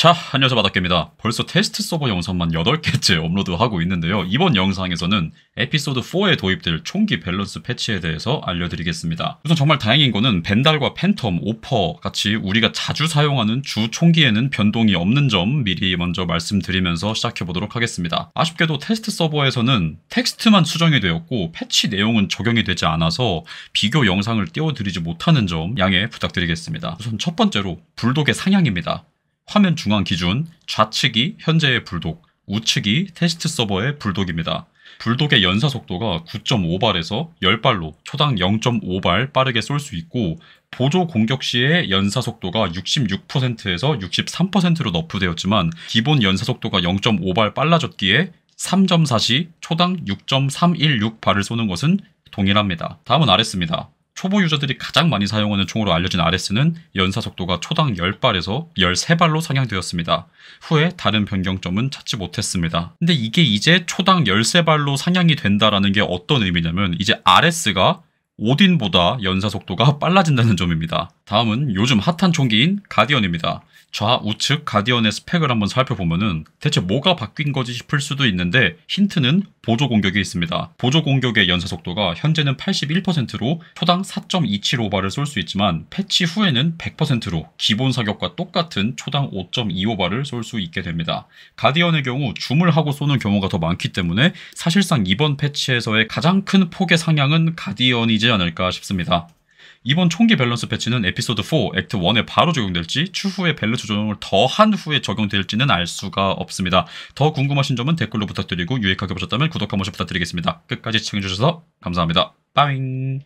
자, 안녕하세요 바닥개입니다. 벌써 테스트 서버 영상만 8개째 업로드하고 있는데요. 이번 영상에서는 에피소드 4에 도입될 총기 밸런스 패치에 대해서 알려드리겠습니다. 우선 정말 다행인 거는 벤달과 팬텀, 오퍼 같이 우리가 자주 사용하는 주 총기에는 변동이 없는 점 미리 먼저 말씀드리면서 시작해보도록 하겠습니다. 아쉽게도 테스트 서버에서는 텍스트만 수정이 되었고 패치 내용은 적용이 되지 않아서 비교 영상을 띄워드리지 못하는 점 양해 부탁드리겠습니다. 우선 첫 번째로 불독의 상향입니다. 화면 중앙 기준 좌측이 현재의 불독, 우측이 테스트 서버의 불독입니다. 불독의 연사 속도가 9.5발에서 10발로 초당 0.5발 빠르게 쏠 수 있고 보조 공격 시의 연사 속도가 66%에서 63%로 너프되었지만 기본 연사 속도가 0.5발 빨라졌기에 3.4시 초당 6.316발을 쏘는 것은 동일합니다. 다음은 아랫습니다 초보 유저들이 가장 많이 사용하는 총으로 알려진 RS는 연사 속도가 초당 10발에서 13발로 상향되었습니다. 후에 다른 변경점은 찾지 못했습니다. 근데 이게 이제 초당 13발로 상향이 된다라는 게 어떤 의미냐면 이제 RS가 오딘보다 연사 속도가 빨라진다는 점입니다. 다음은 요즘 핫한 총기인 가디언입니다. 좌우측 가디언의 스펙을 한번 살펴보면 대체 뭐가 바뀐 거지 싶을 수도 있는데 힌트는 보조 공격에 있습니다. 보조 공격의 연사 속도가 현재는 81%로 초당 4.27오바를 쏠 수 있지만 패치 후에는 100%로 기본 사격과 똑같은 초당 5.25바를 쏠 수 있게 됩니다. 가디언의 경우 줌을 하고 쏘는 경우가 더 많기 때문에 사실상 이번 패치에서의 가장 큰 폭의 상향은 가디언이지 않을까 싶습니다. 이번 총기 밸런스 패치는 에피소드 4 액트 1에 바로 적용될지 추후에 밸런스 조정을 더 한 후에 적용될지는 알 수가 없습니다. 더 궁금하신 점은 댓글로 부탁드리고 유익하게 보셨다면 구독 한 번씩 부탁드리겠습니다. 끝까지 시청해주셔서 감사합니다. 빠잉